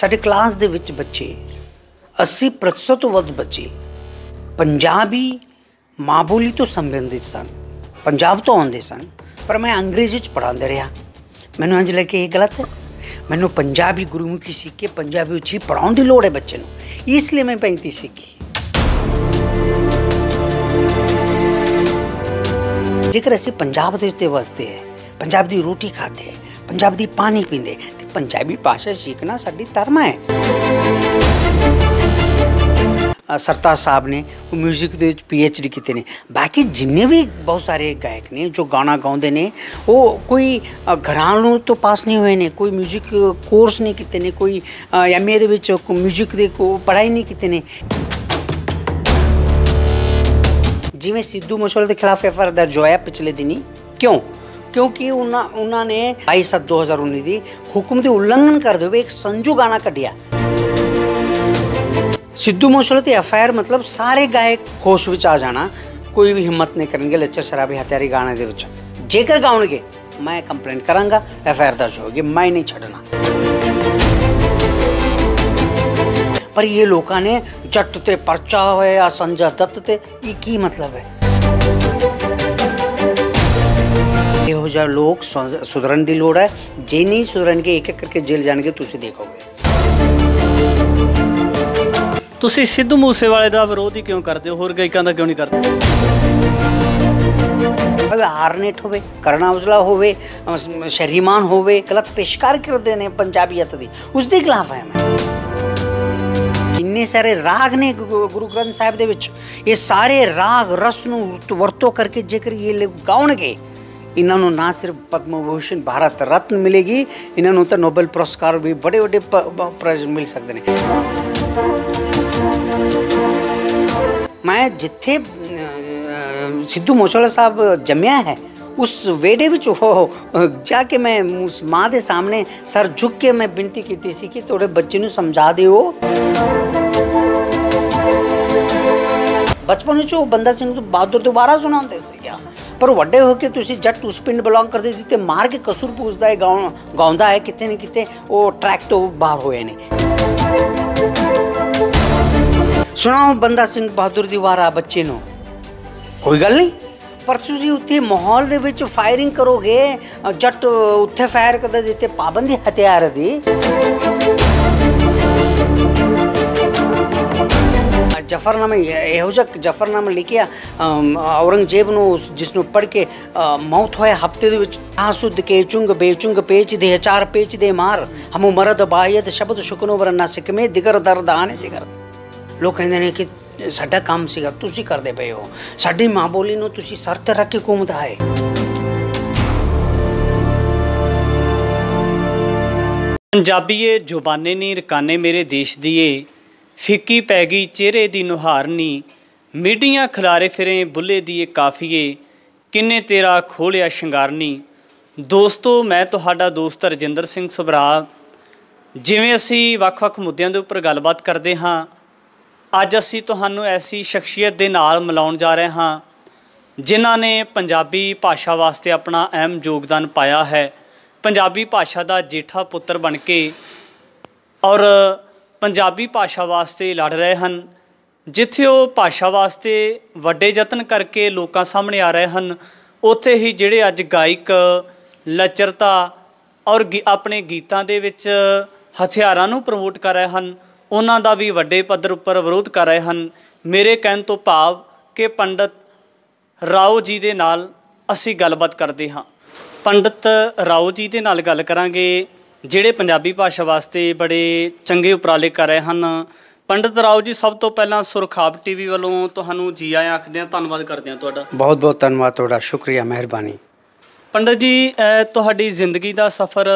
ਸਾਡੇ ਕਲਾਸ ਦੇ ਵਿੱਚ ਬੱਚੇ 80% ਤੋਂ ਵੱਧ ਬੱਚੇ ਪੰਜਾਬੀ ਮਾਂ ਬੋਲੀ ਤੋਂ ਸੰਬੰਧਿਤ ਸਨ ਪੰਜਾਬ ਤੋਂ ਆਉਂਦੇ ਸਨ ਪਰ ਮੈਂ ਅੰਗਰੇਜ਼ੀ ਵਿੱਚ ਪੜਾਉਂਦੇ ਰਿਹਾ ਮੈਨੂੰ ਅੰਜ ਲੱਗੇ ਇਹ ਗਲਤ ਹੈ ਮੈਨੂੰ ਪੰਜਾਬੀ ਗੁਰਮੁਖੀ ਸਿੱਖ ਕੇ ਪੰਜਾਬੀ ਉੱਚੀ ਪੜਾਉਣ ਦੀ ਲੋੜ ਹੈ ਬੱਚੇ ਨੂੰ ਇਸ ਲਈ ਮੈਂ ਪੈਂਤੀ ਸਿੱਖੀ ਜੇਕਰ ਅਸੀਂ ਪੰਜਾਬ ਦੇ ਉੱਤੇ ਵਸਦੇ ਹਾਂ ਪੰਜਾਬ ਦੀ ਰੋਟੀ ਖਾਂਦੇ ਪੰਜਾਬ ਦੀ ਪਾਣੀ ਪੀਂਦੇ ਪੰਜਾਬੀ ਭਾਸ਼ਾ ਸਿੱਖਣਾ ਸਾਡੀ ਧਰਮ ਹੈ ਸਰਤਾ ਸਾਹਿਬ ਨੇ ਉਹ 뮤직 ਦੇ ਵਿੱਚ ਪੀਐਚਡੀ ਕੀਤੇ ਨੇ ਬਾਕੀ ਜਿੰਨੇ ਵੀ ਬਹੁਤ ਸਾਰੇ ਗਾਇਕ ਨੇ ਜੋ ਗਾਣਾ ਗਾਉਂਦੇ ਨੇ ਉਹ ਕੋਈ ਨੂੰ ਤੋਂ ਪਾਸ ਨਹੀਂ ਹੋਏ ਨੇ ਕੋਈ 뮤직 ਕੋਰਸ ਨਹੀਂ ਕੀਤੇ ਨੇ ਕੋਈ ਐਮਏ ਦੇ ਵਿੱਚ 뮤직 ਦੇ ਕੋ ਪੜ੍ਹਾਈ ਨਹੀਂ ਕੀਤੇ ਨੇ ਜਿਵੇਂ ਸਿੱਧੂ ਮੂਸੇਵਾਲੇ ਦੇ ਖਿਲਾਫ ਐਫਆਰ ਦਰਜ ਹੋਇਆ ਪਿਛਲੇ ਦਿਨੀ ਕਿਉਂ ਕਿਉਂਕਿ ਉਹਨਾਂ ਉਹਨਾਂ ਨੇ 22 2019 ਦੀ ਹੁਕਮ ਦੀ ਉਲੰਘਣ ਕਰਦੇ ਹੋਏ ਇੱਕ ਸੰਜੂ ਗਾਣਾ ਕੱਢਿਆ सिद्धू मूसल तो एफ मतलब सारे गायक होश ਵਿੱਚ ਆ ਜਾਣਾ ਕੋਈ ਵੀ ਹਿੰਮਤ ਨਹੀਂ ਕਰਨਗੇ ਲੱਚਰ ਸ਼ਰਾਬੀ ਹਥਿਆਰੀ ਗਾਣੇ ਦੇ ਵਿੱਚ ਜੇਕਰ ਗਾਉਣਗੇ ਮੈਂ ਕੰਪਲੇਂਟ ਕਰਾਂਗਾ ਐਫ ਆਈ ਆਰ ਦਰਜ ਹੋਗੀ ਮੈਂ ਨਹੀਂ ਛੱਡਣਾ ਪਰ ਇਹ ਲੋਕਾਂ ਨੇ ਜੱਟ ਤੇ ਪਰਚਾ ਹੋਇਆ ਸੰਜਾ ਦੱਤ ਤੇ ਇਹ ਕੀ ਮਤਲਬ ਹੈ ਇਹੋ ਜਿਹਾ ਲੋਕ ਸੁਧਰਨ ਦੀ ਲੋੜ ਹੈ ਜੇ ਨਹੀਂ ਸੁਧਰਨਗੇ ਇੱਕ ਇੱਕ ਕਰਕੇ ਜੇਲ੍ਹ ਜਾਣਗੇ ਤੁਸੀਂ ਦੇਖੋਗੇ ਤੁਸੀਂ ਸਿੱਧੂ ਮੂਸੇਵਾਲੇ ਦਾ ਵਿਰੋਧ ਹੀ ਕਿਉਂ ਕਰਦੇ ਹੋ ਹੋਰ ਗਾਇਕਾਂ ਦਾ ਕਿਉਂ ਨਹੀਂ ਕਰਦੇ ਆਰਨੇਟ ਹੋਵੇ ਕਰਨਾ ਉਸਲਾ ਹੋਵੇ ਸ਼ਰੀਮਾਨ ਹੋਵੇ ਗਲਤ ਪੇਸ਼ਕਾਰ ਕਰਦੇ ਨੇ ਪੰਜਾਬੀਅਤ ਦੀ ਉਸ ਦੇ ਖਿਲਾਫ ਹੈ ਮੈਂ ਇੰਨੇ ਸਾਰੇ ਰਾਗ ਨੇ ਗੁਰੂ ਗ੍ਰੰਥ ਸਾਹਿਬ ਦੇ ਵਿੱਚ ਇਹ ਸਾਰੇ ਰਾਗ ਰਸ ਨੂੰ ਵਰਤੋਂ ਕਰਕੇ ਜੇਕਰ ਇਹ ਗਾਉਣਗੇ ਇਹਨਾਂ ਨੂੰ ਨਾ ਸਿਰਫ ਪਦਮ ਵਿਭੂਸ਼ਣ ਭਾਰਤ ਰਤਨ ਮਿਲੇਗੀ ਇਹਨਾਂ ਨੂੰ ਤਾਂ ਨੋਬਲ ਪੁਰਸਕਾਰ ਵੀ ਬੜੇ ਵੱਡੇ ਪ੍ਰਾਈਜ਼ ਮਿਲ ਸਕਦੇ ਨੇ ਮੈਂ ਜਿੱਥੇ ਸਿੱਧੂ ਮੋਸ਼ਾਲਾ ਸਾਹਿਬ ਜੰਮਿਆ ਹੈ ਉਸ ਵੇੜੇ ਵਿੱਚ ਉਹ ਜਾ ਕੇ ਮੈਂ ਉਸ ਮਾਂ ਦੇ ਸਾਹਮਣੇ ਸਰ ਝੁੱਕ ਕੇ ਮੈਂ ਬੇਨਤੀ ਕੀਤੀ ਸੀ ਕਿ ਤੁਹਾਡੇ ਬੱਚੇ ਨੂੰ ਸਮਝਾ ਦਿਓ ਬਚਪਨ ਵਿੱਚ ਉਹ ਬੰਦਾ ਸਿੰਘ ਤੋਂ ਬਹਾਦਰ ਦੁਬਾਰਾ ਸੁਣਾਉਂਦੇ ਸੀ ਕਿਆ ਪਰ ਵੱਡੇ ਹੋ ਕੇ ਤੁਸੀਂ ਜੱਟ ਉਸ ਪਿੰਡ ਬਿਲੋਂਗ ਕਰਦੇ ਜਿੱਤੇ ਮਾਰ ਕੇ ਕਸੂਰ ਪੂਜਦਾ ਹੈ ਗਾਉਂਦਾ ਹੈ ਕਿਤੇ ਨਾ ਕਿਤੇ ਉਹ ਟਰੈਕ ਤੋਂ ਬਾਹਰ ਹੋਏ ਨੇ ਸੁਣਾਓ ਬੰਦਾ ਸਿੰਘ ਬਹਾਦਰ ਦੀ ਵਾਰਾ ਬੱਚੇ ਨੂੰ ਕੋਈ ਗੱਲ ਨਹੀਂ ਪਰ ਤੁਸੀਂ ਉੱਥੇ ਮਾਹੌਲ ਦੇ ਵਿੱਚ ਫਾਇਰਿੰਗ ਕਰੋਗੇ ਜੱਟ ਉੱਥੇ ਫਾਇਰ ਕਰਦਾ ਜਿੱਤੇ ਪਾਬੰਦੀ ਹਥਿਆਰ ਦੀ જફરનામે એહોજક જફરનામા લિખ્યા ઔરંગઝેબનું जिसनु पढ़ के मौत होया हफ्ते दे विच आसुद के चुंग बेचुंग पेच दे चार पेच दे मार हमो मरद बायद शब्द शुकनो वर नसिक में दिगर दर्द आने दिगर लोग कहते ने कि ਸਾਡਾ ਕੰਮ ਸੀਗਾ ਤੁਸੀਂ ਕਰਦੇ ਪਏ ਹੋ ਸਾਡੀ ਮਾਂ ਬੋਲੀ ਨੂੰ ਤੁਸੀਂ ਸਰ ਤੇ ਰੱਖ ਕੇ ਘੁੰਮਦਾ ਹੈ ਪੰਜਾਬੀਏ ਜ਼ੁਬਾਨੇ ਨਹੀਂ ਰਕਾਨੇ ਮੇਰੇ ਦੇਸ਼ ਦੀਏ ਫਿੱਕੀ ਪੈ ਗਈ ਚਿਹਰੇ ਦੀ ਨੁਹਾਰਨੀ ਮਿੱਡੀਆਂ ਖਿਲਾਰੇ ਫਿਰੇ ਬੁੱਲੇ ਦੀ ਇਹ ਕਾਫੀਏ ਕਿੰਨੇ ਤੇਰਾ ਖੋਲਿਆ ਸ਼ਿੰਗਾਰਨੀ ਦੋਸਤੋ ਮੈਂ ਤੁਹਾਡਾ ਦੋਸਤ ਰਜਿੰਦਰ ਸਿੰਘ ਸਬਰਾ ਜਿਵੇਂ ਅਸੀਂ ਵੱਖ-ਵੱਖ ਮੁੱਦਿਆਂ ਦੇ ਉੱਪਰ ਗੱਲਬਾਤ ਕਰਦੇ ਹਾਂ ਅੱਜ ਅਸੀਂ ਤੁਹਾਨੂੰ ਐਸੀ ਸ਼ਖਸੀਅਤ ਦੇ ਨਾਲ ਮਿਲਾਉਣ ਜਾ ਰਹੇ ਹਾਂ ਜਿਨ੍ਹਾਂ ਨੇ ਪੰਜਾਬੀ ਭਾਸ਼ਾ ਵਾਸਤੇ ਆਪਣਾ ਅਹਿਮ ਯੋਗਦਾਨ ਪਾਇਆ ਹੈ ਪੰਜਾਬੀ ਭਾਸ਼ਾ ਦਾ ਜੇਠਾ ਪੁੱਤਰ ਬਣ ਕੇ ਔਰ ਪੰਜਾਬੀ ਭਾਸ਼ਾ ਵਾਸਤੇ ਲੜ ਰਹੇ ਹਨ ਜਿੱਥੇ ਉਹ ਭਾਸ਼ਾ ਵਾਸਤੇ ਵੱਡੇ ਯਤਨ ਕਰਕੇ ਲੋਕਾਂ ਸਾਹਮਣੇ ਆ ਰਹੇ ਹਨ ਉੱਥੇ ਹੀ ਜਿਹੜੇ ਅੱਜ ਗਾਇਕ ਲਚਰਤਾ ਔਰ ਆਪਣੇ ਗੀਤਾਂ ਦੇ ਵਿੱਚ ਹਥਿਆਰਾਂ ਨੂੰ ਪ੍ਰਮੋਟ ਕਰ ਰਹੇ ਹਨ ਉਹਨਾਂ ਦਾ ਵੀ ਵੱਡੇ ਪੱਧਰ ਉੱਪਰ ਵਿਰੋਧ ਕਰ ਰਹੇ ਹਨ ਮੇਰੇ ਕਹਿਣ ਤੋਂ ਭਾਵ ਕਿ ਪੰਡਤ ਰਾਓ ਜੀ ਦੇ ਨਾਲ ਅਸੀਂ ਗੱਲਬਾਤ ਕਰਦੇ ਹਾਂ ਪੰਡਤ ਰਾਓ ਜੀ ਦੇ ਨਾਲ ਗੱਲ ਕਰਾਂਗੇ ਜਿਹੜੇ ਪੰਜਾਬੀ ਭਾਸ਼ਾ ਵਾਸਤੇ ਬੜੇ ਚੰਗੇ ਉਪਰਾਲੇ ਕਰ ਰਹੇ ਹਨ ਪੰਡਤ ਰਾਓ ਜੀ ਸਭ ਤੋਂ ਪਹਿਲਾਂ ਸੁਰਖਾਬ ਟੀਵੀ ਵੱਲੋਂ ਤੁਹਾਨੂੰ ਜੀ ਆਇਆਂ ਆਖਦੇ ਹਾਂ ਧੰਨਵਾਦ ਕਰਦੇ ਹਾਂ ਤੁਹਾਡਾ ਬਹੁਤ ਬਹੁਤ ਧੰਨਵਾਦ ਤੁਹਾਡਾ ਸ਼ੁਕਰੀਆ ਮਿਹਰਬਾਨੀ ਪੰਡਤ ਜੀ ਤੁਹਾਡੀ ਜ਼ਿੰਦਗੀ ਦਾ ਸਫ਼ਰ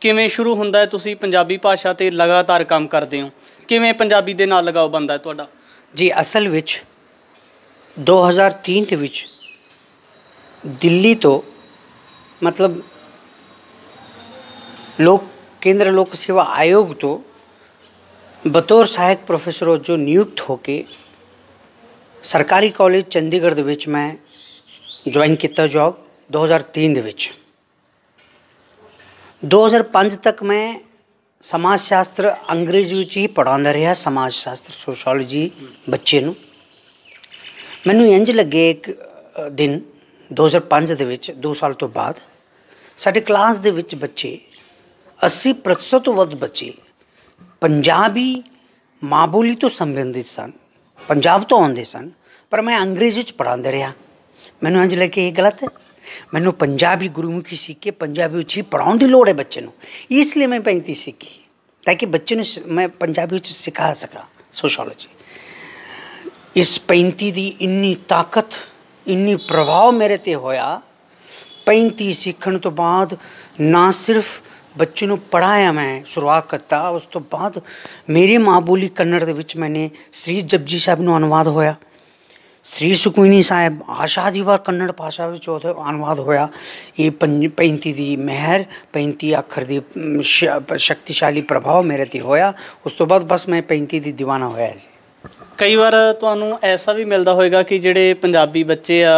ਕਿਵੇਂ ਸ਼ੁਰੂ ਹੁੰਦਾ ਹੈ ਤੁਸੀਂ ਪੰਜਾਬੀ ਭਾਸ਼ਾ ਤੇ ਲਗਾਤਾਰ ਕੰਮ ਕਰਦੇ ਹੋ ਕਿਵੇਂ ਪੰਜਾਬੀ ਦੇ ਨਾਲ ਲਗਾਓ ਬੰਦਾ ਤੁਹਾਡਾ ਜੀ ਅਸਲ ਵਿੱਚ 2003 ਦੇ ਵਿੱਚ ਦਿੱਲੀ ਤੋਂ ਮਤਲਬ लोक केंद्र लोक सेवा आयोग तो बतौर सहायक प्रोफेसर जो नियुक्त होके सरकारी कॉलेज चंडीगढ़ ਦੇ ਵਿੱਚ ਮੈਂ ਜੁਆਇਨ ਕੀਤਾ ਜੌਬ 2003 ਦੇ ਵਿੱਚ 2005 ਤੱਕ ਮੈਂ ਸਮਾਜ ਸ਼ਾਸਤਰ ਅੰਗਰੇਜ਼ੀ ਵਿੱਚ ਹੀ ਪੜਾਉਂਦਾ ਰਿਹਾ ਸਮਾਜ ਸ਼ਾਸਤਰ ਸੋਸ਼ੀਓਲੋਜੀ ਬੱਚੇ ਨੂੰ ਮੈਨੂੰ ਇੰਜ ਲੱਗੇ ਇੱਕ ਦਿਨ 2005 ਦੇ ਵਿੱਚ 2 ਸਾਲ ਤੋਂ ਬਾਅਦ ਸਾਡੇ ਕਲਾਸ ਦੇ ਵਿੱਚ ਬੱਚੇ अस्सी प्रतिशत तो वक्त बचे पंजाबी माँ बोली तो संबंधित सन पंजाब ਤੋਂ ਆਉਂਦੇ ਸਨ ਪਰ ਮੈਂ ਅੰਗਰੇਜ਼ੀ ਵਿੱਚ ਪੜਾਉਂਦੇ ਰਿਹਾ ਮੈਨੂੰ ਇੰਜ ਲੱਗਿਆ ਇਹ ਗਲਤ ਹੈ ਮੈਨੂੰ ਪੰਜਾਬੀ ਗੁਰਮੁਖੀ ਸਿੱਖ ਕੇ ਪੰਜਾਬੀ ਵਿੱਚ ਹੀ ਪੜਾਉਣ ਦੀ ਲੋੜ ਹੈ ਬੱਚੇ ਨੂੰ ਇਸ ਲਈ ਮੈਂ ਪੈਂਤੀ ਸਿੱਖੀ ਤਾਂ ਕਿ ਬੱਚੇ ਨੂੰ ਮੈਂ ਪੰਜਾਬੀ ਵਿੱਚ ਸਿਖਾ ਸਕਾਂ ਸੋਸ਼ੀਓਲੋਜੀ ਇਸ ਪੈਂਤੀ ਦੀ ਇੰਨੀ ਤਾਕਤ ਇੰਨੀ ਪ੍ਰਭਾਵ ਮੇਰੇ ਤੇ ਹੋਇਆ ਪੈਂਤੀ ਸਿੱਖਣ ਤੋਂ ਬਾਅਦ ਨਾ ਸਿਰਫ ਬੱਚੇ ਨੂੰ ਪੜਾਇਆ ਮੈਂ ਸ਼ੁਰੂਆਤ ਕਰਤਾ ਉਸ ਤੋਂ ਬਾਅਦ ਮੇਰੀ ਮਾਂ ਬੋਲੀ ਕੰਨੜ ਦੇ ਵਿੱਚ ਮੈਨੇ ਸ੍ਰੀ ਜਪਜੀ ਸਾਹਿਬ ਨੂੰ ਅਨੁਵਾਦ ਹੋਇਆ ਸ੍ਰੀ ਸੁਕਮਨੀ ਸਾਹਿਬ ਆਸ਼ਾ ਦੀ ਵਾਰ ਕੰਨੜ ਭਾਸ਼ਾ ਵਿੱਚ ਉਹਦੇ ਅਨੁਵਾਦ ਹੋਇਆ ਇਹ 35 ਦੀ ਮਹਿਰ 35 ਅੱਖਰ ਦੀ ਸ਼ਕਤੀਸ਼ਾਲੀ ਪ੍ਰਭਾਵ ਮੇਰੇ ਤੇ ਹੋਇਆ ਉਸ ਤੋਂ ਬਾਅਦ ਬਸ ਮੈਂ 35 ਦੀ دیਵਾਨਾ ਹੋਇਆ ਜੀ ਕਈ ਵਾਰ ਤੁਹਾਨੂੰ ਐਸਾ ਵੀ ਮਿਲਦਾ ਹੋਵੇਗਾ ਕਿ ਜਿਹੜੇ ਪੰਜਾਬੀ ਬੱਚੇ ਆ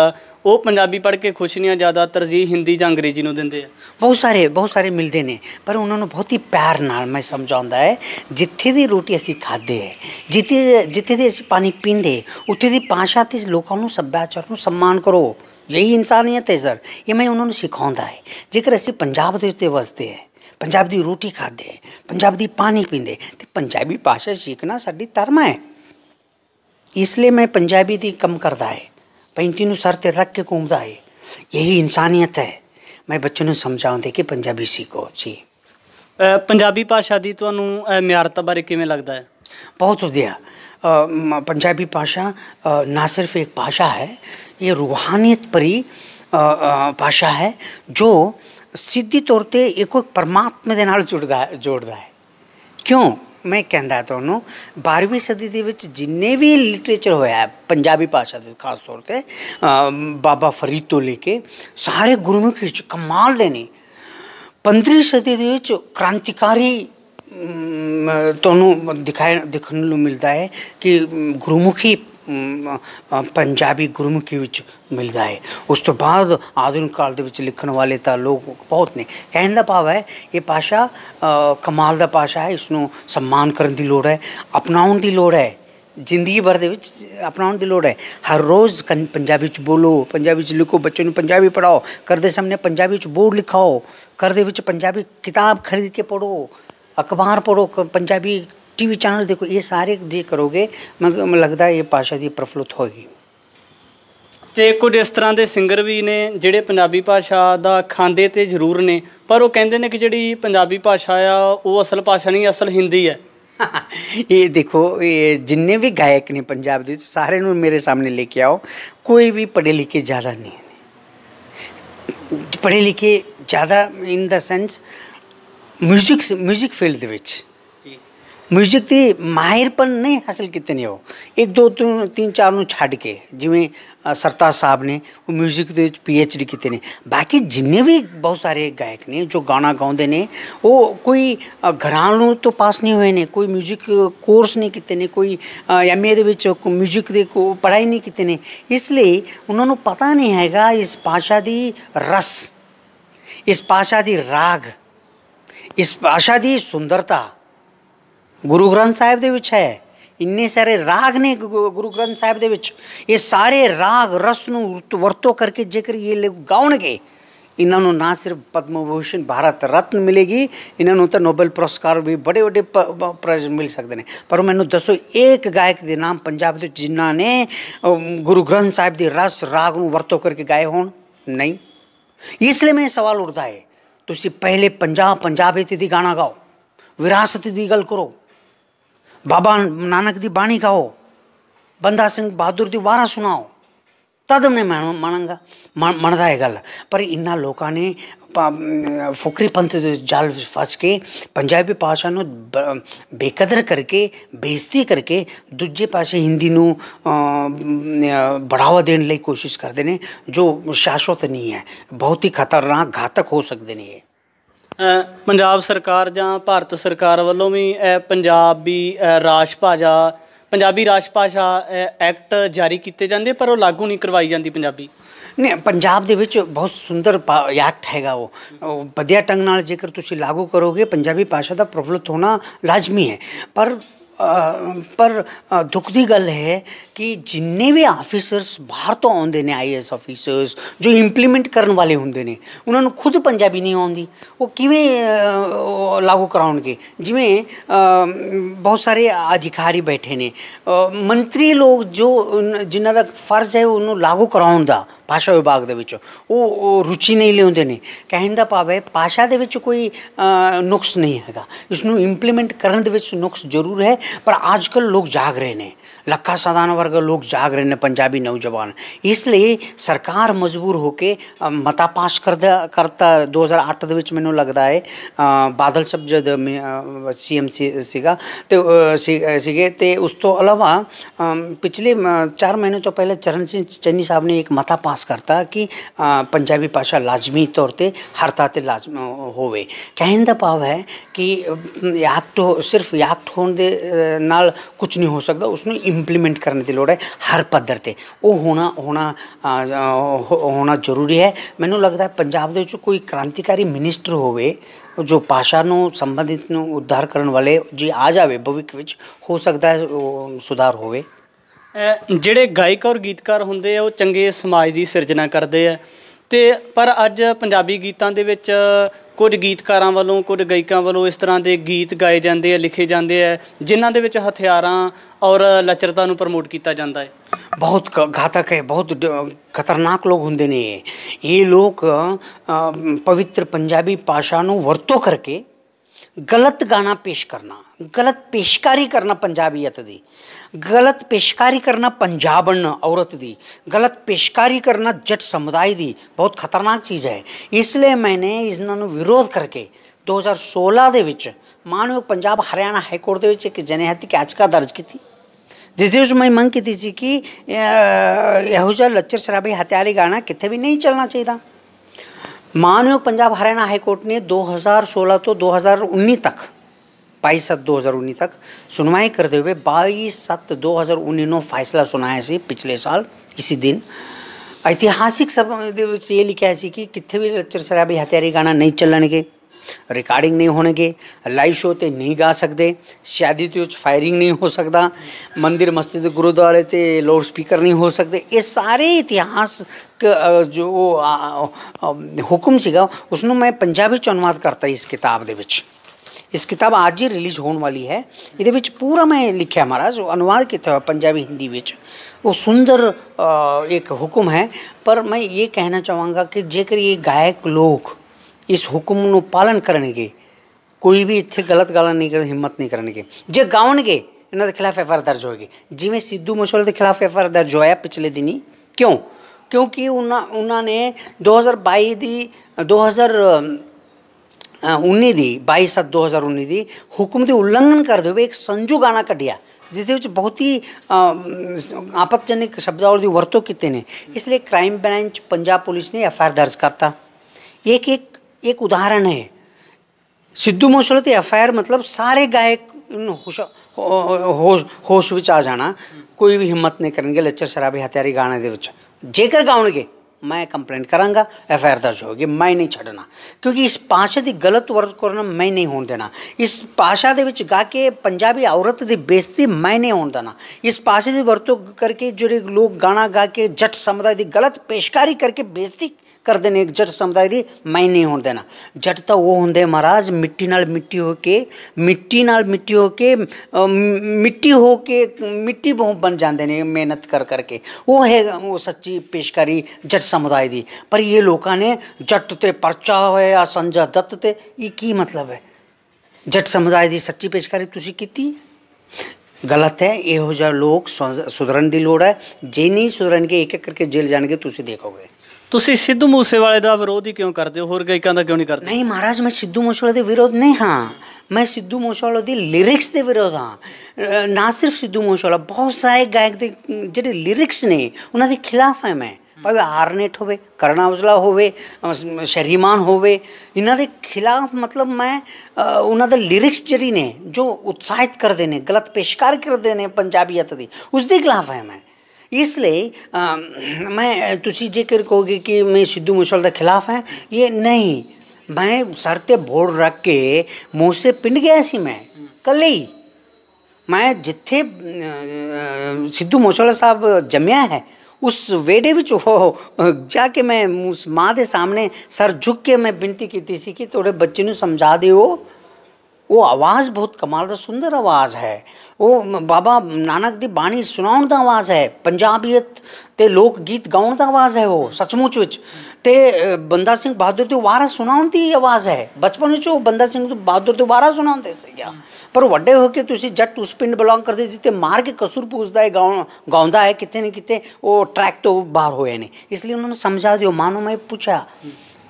ਉਹ ਪੰਜਾਬੀ ਪੜ੍ਹ ਕੇ ਖੁਸ਼ ਨਹੀਂ ਆ ਜ਼ਿਆਦਾ ਤਰਜੀਹ ਹਿੰਦੀ ਜਾਂ ਅੰਗਰੇਜ਼ੀ ਨੂੰ ਦਿੰਦੇ ਆ ਬਹੁਤ ਸਾਰੇ ਬਹੁਤ ਸਾਰੇ ਮਿਲਦੇ ਨੇ ਪਰ ਉਹਨਾਂ ਨੂੰ ਬਹੁਤ ਹੀ ਪਿਆਰ ਨਾਲ ਮੈਂ ਸਮਝਾਉਂਦਾ ਹੈ ਜਿੱਥੇ ਦੀ ਰੋਟੀ ਅਸੀਂ ਖਾਦੇ ਹੈ ਜਿੱਥੇ ਜਿੱਥੇ ਦੀ ਅਸੀਂ ਪਾਣੀ ਪੀਂਦੇ ਉੱਥੇ ਦੀ ਪਾਸ਼ਾ ਤੇ ਲੋਕਾਂ ਨੂੰ ਸੱਭਿਆਚਾਰ ਨੂੰ ਸਨਮਾਨ ਕਰੋ ਇਹੀ ਇਨਸਾਨੀਅਤ ਹੈ ਸਰ ਇਹ ਮੈਂ ਉਹਨਾਂ ਨੂੰ ਸਿਖਾਉਂਦਾ ਹੈ ਜੇਕਰ ਅਸੀਂ ਪੰਜਾਬ ਦੇ ਉੱਤੇ ਵਸਦੇ ਹੈ ਪੰਜਾਬ ਦੀ ਰੋਟੀ ਖਾਦੇ ਪੰਜਾਬ ਦੀ ਪਾਣੀ ਪੀਂਦੇ ਤੇ ਪੰਜਾਬੀ ਭਾਸ਼ਾ ਸਿੱਖਣਾ ਸਾਡੀ ਧਰਮ ਹੈ ਇਸ ਲਈ ਮੈਂ ਪੰਜਾਬੀ ਦੀ ਕੰਮ ਕਰਦਾ ਹੈ भाई सर तीनों रख के घूमता है यही इंसानियत है मैं बच्चों समझा ਸਮਝਾਉਂਦੇ ਕਿ ਪੰਜਾਬੀ ਸਿੱਖੋ ਜੀ भाषा की ਦੀ ਤੁਹਾਨੂੰ बारे ਬਾਰੇ लगता है बहुत ਬਹੁਤ पंजाबी भाषा ना सिर्फ एक भाषा है ये रूहानियत परी भाषा है जो सीधी तौर पर एक परमात्मा के नाल जुड़दा है है क्यों ਮੈਂ ਕਹਿੰਦਾ ਤੁਹਾਨੂੰ 12ਵੀਂ ਸਦੀ ਦੇ ਵਿੱਚ ਜਿੰਨੇ ਵੀ ਲਿਟਰੇਚਰ ਹੋਇਆ ਪੰਜਾਬੀ ਭਾਸ਼ਾ ਦੇ ਖਾਸ ਤੌਰ ਤੇ ਬਾਬਾ ਫਰੀਦ ਤੋਂ ਲੈ ਕੇ ਸਾਰੇ ਗੁਰਮੁਖੀ ਵਿੱਚ ਕਮਾਲ ਦੇ ਨੇ 15ਵੀਂ ਸਦੀ ਦੇ ਵਿੱਚ ਕ੍ਰਾਂਤੀਕਾਰੀ ਤੁਹਾਨੂੰ ਦਿਖਾਏ ਦੇਖਣ ਨੂੰ ਮਿਲਦਾ ਹੈ ਕਿ ਗੁਰਮੁਖੀ ਪੰਜਾਬੀ ਗੁਰਮੁਖੀ ਵਿੱਚ ਮਿਲਦਾ ਹੈ ਉਸ ਤੋਂ ਬਾਅਦ ਆਧੁਨਿਕ ਕਾਲ ਦੇ ਵਿੱਚ ਲਿਖਣ ਵਾਲੇ ਤਾਂ ਲੋਕ ਬਹੁਤ ਨੇ ਕਹਿਣ ਦਾ ਭਾਵ ਹੈ ਇਹ ਪਾਸ਼ਾ ਕਮਾਲ ਦਾ ਪਾਸ਼ਾ ਹੈ ਇਸ ਨੂੰ ਸਨਮਾਨ ਕਰਨ ਦੀ ਲੋੜ ਹੈ ਅਪਣਾਉਣ ਦੀ ਲੋੜ ਹੈ ਜ਼ਿੰਦਗੀ ਭਰ ਦੇ ਵਿੱਚ ਅਪਣਾਉਣ ਦੀ ਲੋੜ ਹੈ ਹਰ ਰੋਜ਼ ਪੰਜਾਬੀ ਵਿੱਚ ਬੋਲੋ ਪੰਜਾਬੀ ਵਿੱਚ ਲਿਖੋ ਬੱਚੇ ਨੂੰ ਪੰਜਾਬੀ ਪੜਾਓ ਘਰ ਦੇ ਸਾਹਮਣੇ ਪੰਜਾਬੀ ਵਿੱਚ ਬੋਰਡ ਲਿਖਾਓ ਘਰ ਦੇ ਵਿੱਚ ਪੰਜਾਬੀ ਕਿਤਾਬ ਖਰੀਦ ਕੇ ਪੜੋ ਅਖਬਾਰ ਪੜੋ ਪੰਜਾਬੀ ਟੀਵੀ ਚੈਨਲ ਦੇਖੋ ਇਹ ਸਾਰੇ ਜੇ ਕਰੋਗੇ ਮੈਨੂੰ ਲੱਗਦਾ ਇਹ ਭਾਸ਼ਾ ਦੀ ਪ੍ਰਫੁੱਲਤ ਹੋਏਗੀ ਤੇ ਕੁਝ ਇਸ ਤਰ੍ਹਾਂ ਦੇ ਸਿੰਗਰ ਵੀ ਨੇ ਜਿਹੜੇ ਪੰਜਾਬੀ ਭਾਸ਼ਾ ਦਾ ਖਾਂਦੇ ਤੇ ਜ਼ਰੂਰ ਨੇ ਪਰ ਉਹ ਕਹਿੰਦੇ ਨੇ ਕਿ ਜਿਹੜੀ ਪੰਜਾਬੀ ਭਾਸ਼ਾ ਆ ਉਹ ਅਸਲ ਭਾਸ਼ਾ ਨਹੀਂ ਅਸਲ ਹਿੰਦੀ ਹੈ ਇਹ ਦੇਖੋ ਇਹ ਜਿੰਨੇ ਵੀ ਗਾਇਕ ਨੇ ਪੰਜਾਬ ਦੇ ਵਿੱਚ ਸਾਰੇ ਨੂੰ ਮੇਰੇ ਸਾਹਮਣੇ ਲੈ ਕੇ ਆਓ ਕੋਈ ਵੀ ਪੜ੍ਹੇ ਲਿਖੇ ਜ਼ਿਆਦਾ ਨਹੀਂ ਪੜ੍ਹੇ ਲਿਖੇ ਜ਼ਿਆਦਾ ਇਨ ਦਾ ਸੈਂਸ 뮤직 뮤직 ਫੀਲਡ ਦੇ ਵਿੱਚ म्यूजिक की माहिरपन नहीं हासिल किते ने हो एक दो तीन तीन चार छड़ के जिमें सरता साहब ने वो म्यूजिक पी एच डी किए बाकी जिन्हें भी बहुत सारे गायक ने जो गाना गाँवते ने वो कोई घरानों तो पास नहीं हुए ने कोई म्यूजिक कोर्स नहीं किए ने कोई एम ए म्यूजिक पढ़ाई नहीं किए ने इसलिए उन्होंने पता नहीं है इस भाषा की रस इस भाषा की राग इस भाषा की सुंदरता गुरु ग्रंथ साहब के है इन्ने सारे राग ने गुरु ग्रंथ साहब के सारे राग रस नरतों करके जेकर ये लोग गागे इन्हों ना सिर्फ पद्म भूषण भारत रत्न मिलेगी इन्हों तो नोबेल पुरस्कार भी बड़े वे प्राइज मिल सकते हैं पर मैं दसो एक गायक के नाम पंजाब जिन्ना गुरु ग्रंथ साहब के रस राग वरतों करके गाए हो नहीं इसलिए मैं सवाल उठता है तुम पहले पंजाब पंजाबी गाँव गाओ विरासत की गल करो बाबा नानक दी बाणी गाओ ਬੰਦਾ ਸਿੰਘ ਬਹਾਦਰ ਦੀ ਵਾਰਾ ਸੁਣਾਓ ਤਦ ਮੈਂ ਮੰਨਾਂਗਾ ਮੰਨਦਾ ਇਹ ਗੱਲ ਪਰ ਇਨ੍ਹਾਂ ਲੋਕਾਂ ਨੇ ਫੁਕਰੀ ਪੰਥ ਦੇ ਜਾਲ ਵਿੱਚ ਫਸ ਕੇ ਪੰਜਾਬੀ ਭਾਸ਼ਾ ਨੂੰ ਬੇਕਦਰ ਕਰਕੇ ਬੇਇੱਜ਼ਤੀ ਕਰਕੇ ਦੂਜੇ ਪਾਸੇ ਹਿੰਦੀ ਨੂੰ ਬੜਾਵਾ ਦੇਣ ਲਈ ਕੋਸ਼ਿਸ਼ ਕਰਦੇ ਨੇ ਜੋ ਸ਼ਾਸ਼ਵਤ ਨਹੀਂ ਹੈ ਬਹੁਤ ਹੀ ਖਤਰਨਾਕ ਘਾਤਕ ਹੋ ਸਕਦੇ ਨੇ ਇਹ ਪੰਜਾਬ ਸਰਕਾਰ ਜਾਂ ਭਾਰਤ ਸਰਕਾਰ ਵੱਲੋਂ ਵੀ ਇਹ ਪੰਜਾਬੀ ਰਾਜ ਭਾਸ਼ਾ ਪੰਜਾਬੀ ਰਾਜ ਭਾਸ਼ਾ ਐਕਟ ਜਾਰੀ ਕੀਤੇ ਜਾਂਦੇ ਪਰ ਉਹ ਲਾਗੂ ਨਹੀਂ ਕਰਵਾਈ ਜਾਂਦੀ ਪੰਜਾਬੀ ਨਹੀਂ ਪੰਜਾਬ ਦੇ ਵਿੱਚ ਬਹੁਤ ਸੁੰਦਰ ਐਕਟ ਹੈਗਾ ਉਹ ਵਧੀਆ ਟੰਗ ਨਾਲ ਜੇਕਰ ਤੁਸੀਂ ਲਾਗੂ ਕਰੋਗੇ ਪੰਜਾਬੀ ਭਾਸ਼ਾ ਦਾ ਪ੍ਰਫੁੱਲਤ ਹੋਣਾ ਲਾਜ਼ਮੀ ਹੈ ਪਰ ਪਰ ਦੁੱਖ ਦੀ ਗੱਲ ਹੈ ਕਿ ਜਿੰਨੇ ਵੀ ਆਫੀਸਰਸ ਬਾਹਰ ਤੋਂ ਆਉਂਦੇ ਨੇ ਆਈਐਸ ਆਫੀਸਰਸ ਜੋ ਇੰਪਲੀਮੈਂਟ ਕਰਨ ਵਾਲੇ ਹੁੰਦੇ ਨੇ ਉਹਨਾਂ ਨੂੰ ਖੁਦ ਪੰਜਾਬੀ ਨਹੀਂ ਆਉਂਦੀ ਉਹ ਕਿਵੇਂ ਲਾਗੂ ਕਰਾਉਣਗੇ ਜਿਵੇਂ ਬਹੁਤ ਸਾਰੇ ਅਧਿਕਾਰੀ ਬੈਠੇ ਨੇ ਮੰਤਰੀ ਲੋਕ ਜੋ ਜਿਨ੍ਹਾਂ ਦਾ ਫਰਜ਼ ਹੈ ਉਹਨੂੰ ਲਾਗੂ ਕਰਾਉਣ ਦਾ ਭਾਸ਼ਾ ਵਿਭਾਗ ਦੇ ਵਿੱਚ ਉਹ ਰੁਚੀ ਨਹੀਂ ਲੈਉਂਦੇ ਨੇ ਕਹਿਣ ਦਾ ਭਾਵ ਹੈ ਭਾਸ਼ਾ ਦੇ ਵਿੱਚ ਕੋਈ ਨੁਕਸ ਨਹੀਂ ਹੈਗਾ ਇਸ ਨੂੰ ਇੰਪਲੀਮੈਂਟ ਕਰਨ ਦੇ ਵਿੱਚ ਨੁਕਸ ਜ਼ਰੂਰ ਹੈ पर आजकल लोग जाग रहे हैं लखा साधारण वर्ग लोग जाग रहे हैं पंजाबी नौजवान इसलिए सरकार मजबूर होके मता पास कर करता 2008 ਦੇ ਵਿੱਚ ਮੈਨੂੰ ਲੱਗਦਾ ਹੈ ਬਾਦਲ ਸਾਹਿਬ ਜਦ ਸੀਐਮ ਸੀਗਾ ਤੇ ਸੀਗੇ ਤੇ ਉਸ ਤੋਂ ਇਲਾਵਾ ਪਿਛਲੇ 4 ਮਹੀਨੇ ਤੋਂ ਪਹਿਲੇ ਚਰਨ ਸਿੰਘ ਚੰਨੀ ਸਾਹਿਬ ਨੇ ਇੱਕ ਮਤਾ ਪਾਸ ਕਰਤਾ ਕਿ ਪੰਜਾਬੀ ਭਾਸ਼ਾ ਲਾਜ਼ਮੀ ਤੌਰ ਤੇ ਹਰ ਤਾਂ ਤੇ ਲਾਜ਼ਮ ਹੋਵੇ ਕਹਿਣ ਦਾ ਭਾਵ ਹੈ ਕਿ ਐਕਟ ਸਿਰਫ ਐਕਟ ਹੋਣ ਦੇ ਨਾਲ ਕੁਝ ਨਹੀਂ ਹੋ ਸਕਦਾ ਉਸ ਨੂੰ ਇੰਪਲੀਮੈਂਟ ਕਰਨ ਦੀ ਲੋੜ ਹੈ ਹਰ ਪੱਧਰ ਤੇ ਉਹ ਹੋਣਾ ਹੋਣਾ ਹੋਣਾ ਜ਼ਰੂਰੀ ਹੈ ਮੈਨੂੰ ਲੱਗਦਾ ਹੈ ਪੰਜਾਬ ਦੇ ਵਿੱਚ ਕੋਈ ਕ੍ਰਾਂਤੀਕਾਰੀ ਮਿਨਿਸਟਰ ਹੋਵੇ ਜੋ ਪਾਸ਼ਾ ਨੂੰ ਸੰਬੰਧਿਤ ਨੂੰ ਉਧਾਰ ਕਰਨ ਵਾਲੇ ਜੀ ਆ ਜਾਵੇ ਭਵਿੱਖ ਵਿੱਚ ਹੋ ਸਕਦਾ ਹੈ ਸੁਧਾਰ ਹੋਵੇ ਜਿਹੜੇ ਗਾਇਕ ਔਰ ਗੀਤਕਾਰ ਹੁੰਦੇ ਆ ਉਹ ਚੰਗੇ ਸਮਾਜ ਦੀ ਸਿਰਜਣਾ ਕਰਦੇ ਆ ਤੇ ਪਰ ਅੱਜ ਪੰਜਾਬੀ ਗੀਤਾਂ ਦੇ ਵਿੱਚ ਕੁਝ ਗੀਤਕਾਰਾਂ ਵੱਲੋਂ ਕੁਝ ਗਾਇਕਾਂ ਵੱਲੋਂ ਇਸ ਤਰ੍ਹਾਂ ਦੇ ਗੀਤ ਗਾਏ ਜਾਂਦੇ ਆ ਲਿਖੇ ਜਾਂਦੇ ਆ ਜਿਨ੍ਹਾਂ ਦੇ ਵਿੱਚ ਹਥਿਆਰਾਂ ਔਰ ਲਚਰਤਾ ਨੂੰ ਪ੍ਰਮੋਟ ਕੀਤਾ ਜਾਂਦਾ ਹੈ ਬਹੁਤ ਘਾਤਕ ਹੈ ਬਹੁਤ ਖਤਰਨਾਕ ਲੋਕ ਹੁੰਦੇ ਨੇ ਇਹ ਲੋਕ ਪਵਿੱਤਰ ਪੰਜਾਬੀ ਪਾਸ਼ਾ ਨੂੰ ਵਰਤੋਂ ਕਰਕੇ गलत गाना पेश करना गलत पेशकारी करना पंजाबियत दी गलत पेशकारी करना पंजाबन औरत दी गलत पेशकारी करना जट समुदाय दी बहुत खतरनाक चीज़ है इसलिए मैंने इन्होंने विरोध करके 2016 ਦੇ ਵਿੱਚ ਮਾਨਯੋਗ ਪੰਜਾਬ ਹਰਿਆਣਾ ਹਾਈ ਕੋਰਟ ਦੇ ਵਿੱਚ याचिका दर्ज की जिस ਕੀਤੀ ਜਿਸ ਦੇ ਵਿੱਚ ਮੈਂ ਮੰਗ ਕੀਤੀ ਸੀ ਕਿ ਇਹੋ ਜਿਹਾ ਲੱਚਰ ਸ਼ਰਾਬੀ ਹਥਿਆਰੀ ਗਾਣਾ ਕਿਤੇ मान पंजाब हरियाणा हाईकोर्ट ने 2016 तो 2019 तक 22 हज़ार 2019 तक सुनवाई करते हुए 22 सात 2019 नो फैसला सुनाया से पिछले साल इसी दिन ऐतिहासिक सब ये लिखा है कि कितने भी लच्चर शराबी हथियारी गाना नहीं चलने के रिकॉर्डिंग नहीं होने के लाइव शो ते नहीं गा सकते शादी तो फायरिंग नहीं हो सकता मंदिर मस्जिद गुरुद्वारे तो लाउड स्पीकर नहीं हो सकते ये सारे इतिहास जो हुक्म सेगा उसनों मैं पंजाबी अनुवाद करता इस किताब के इस किताब अज ही रिलीज़ होने वाली है ये पूरा मैं लिखा महाराज अनुवाद किया पंजाबी हिंदी में वो सुंदर एक हुक्म है पर मैं ये कहना चाहवागा कि जेकर ये गायक लोग इस हुक्म पालन करे कोई भी इतने गलत गल नहीं कर हिम्मत नहीं करेंगे जे गागे इन्होंने खिलाफ़ एफ आई आर दर्ज होगी जिमें सिद्धू मूसवाले के खिलाफ एफ आई आर दर्ज होया पिछले दिन ही क्यों क्योंकि उन्होंने दो हज़ार बई दो हज़ार उन्नी बई सत्त दो हज़ार उन्नी की हुक्म की उल्लंघन करते हुए एक संजू गा क्या जिस बहुत ही आपत्तजनक शब्दों की वरतों किए ने इसलिए क्राइम ब्रांच पंजाब पुलिस ने एफ आई आर दर्ज करता एक एक एक उदाहरण है सिद्धू मूसल तो एफ आई आर मतलब सारे गायक होश होश होश आ जाना कोई भी हिम्मत नहीं करेंगे लच्चर शराबी हथियारी गाने के जेकर गाउनगे मैं कंप्लेंट करांगा एफ आई दर्ज होगी मैं नहीं छड़ना क्योंकि इस भाषा की गलत वरत करना मैं नहीं होने देना इस भाषा के गा के पंजाबी औरत की बेजती मैं नहीं होने देना इस भाषा की वरतों करके जो लोग गाना गा के जट समुदाय की गलत पेशकारी करके बेजती करते हैं जट समुदाय की माइन नहीं होने देना जट तो वो होंगे महाराज मिट्टी मिट्टी हो के मिट्टी मिट्टी हो के मिट्टी हो के मिट्टी बन जाते हैं मेहनत कर करके वो है वो सच्ची पेशकारी जट समुदाय की पर ये लोगों ने जट तो परचा हो संजा दत्त ये की मतलब है जट समुदाय की सच्ची पेशकारी तुम की गलत है यह लोग सुधरन की लड़ है जे नहीं सुधरन के एक एक करके जेल जाएंगे तुम देखोगे ਤੁਸੀਂ ਸਿੱਧੂ ਮੂਸੇਵਾਲੇ ਦਾ ਵਿਰੋਧ ਹੀ ਕਿਉਂ ਕਰਦੇ ਹੋ ਹੋਰ ਗਾਇਕਾਂ ਦਾ ਕਿਉਂ ਨਹੀਂ ਕਰਦੇ ਨਹੀਂ ਮਹਾਰਾਜ ਮੈਂ ਸਿੱਧੂ ਮੂਸੇਵਾਲੇ ਦੇ ਵਿਰੋਧ ਨਹੀਂ ਹਾਂ ਮੈਂ ਸਿੱਧੂ ਮੂਸੇਵਾਲੇ ਦੀ ਲਿਰਿਕਸ ਦੇ ਵਿਰੋਧ ਹਾਂ ਨਾ ਸਿਰਫ ਸਿੱਧੂ ਮੂਸੇਵਾਲਾ ਬਹੁਤ ਸਾਰੇ ਗਾਇਕ ਦੇ ਜਿਹੜੇ ਲਿਰਿਕਸ ਨੇ ਉਹਨਾਂ ਦੇ ਖਿਲਾਫ ਹਾਂ ਮੈਂ ਭਾਵੇਂ ਆਰਨੇਟ ਹੋਵੇ ਕਰਨਾ ਉਜਲਾ ਹੋਵੇ ਸ਼ਰੀਮਾਨ ਹੋਵੇ ਇਹਨਾਂ ਦੇ ਖਿਲਾਫ ਮਤਲਬ ਮੈਂ ਉਹਨਾਂ ਦੇ ਲਿਰਿਕਸ ਜਿਹੜੀ ਨੇ ਜੋ ਉਤਸ਼ਾਹਿਤ ਕਰਦੇ ਨੇ ਗਲਤ ਪੇਸ਼ਕਾਰ ਕਰਦੇ ਨੇ ਪੰਜਾਬੀਅਤ ਦੀ ਉਸ ਦੇ ਖਿਲਾਫ ਹਾਂ ਮੈਂ इसलिए मैं तुसी जिक्र कहोगे कि मैं सिद्धू मूसल के खिलाफ हैं ये नहीं मैं सरते बोर्ड रख के मुँह से पिंड गया सी मैं कल ही मैं जिथे सिद्धू मूसल साहब जमया है उस वेडे विच हो जाके मैं उस माँ के सामने सर झुक के मैं बेनती की थी कि थोड़े बच्चे समझा दो ਉਹ ਆਵਾਜ਼ ਬਹੁਤ ਕਮਾਲ ਦਾ ਸੁੰਦਰ ਆਵਾਜ਼ ਹੈ ਉਹ ਬਾਬਾ ਨਾਨਕ ਦੀ ਬਾਣੀ ਸੁਣਾਉਣ ਦਾ ਆਵਾਜ਼ ਹੈ ਪੰਜਾਬੀਅਤ ਤੇ ਲੋਕ ਗੀਤ ਗਾਉਣ ਦਾ ਆਵਾਜ਼ ਹੈ ਉਹ ਸੱਚਮੁੱਚ ਵਿੱਚ ਤੇ ਬੰਦਾ ਸਿੰਘ ਬਹਾਦਰ ਤੇ ਵਾਰਾ ਸੁਣਾਉਣ ਦੀ ਆਵਾਜ਼ ਹੈ ਬਚਪਨ ਵਿੱਚ ਉਹ ਬੰਦਾ ਸਿੰਘ ਬਹਾਦਰ ਤੇ ਵਾਰਾ ਸੁਣਾਉਂਦੇ ਸੀਗਾ ਪਰ ਵੱਡੇ ਹੋ ਕੇ ਤੁਸੀਂ ਜੱਟ ਉਸ ਪਿੰਡ ਬਿਲੋਂਗ ਕਰਦੇ ਜਿੱਤੇ ਮਾਰ ਕੇ ਕਸੂਰ ਪੂਜਦਾ ਹੈ ਗਾਉਂਦਾ ਹੈ ਕਿਤੇ ਨਾ ਕਿਤੇ ਉਹ ਟਰੈਕ ਤੋਂ ਬਾਹਰ ਹੋਏ ਨੇ ਇਸ ਲਈ ਉਹਨਾਂ ਨੂੰ ਸਮਝਾ ਦਿਓ ਮਾਨੋ ਮੈਂ ਪੁੱਛਿਆ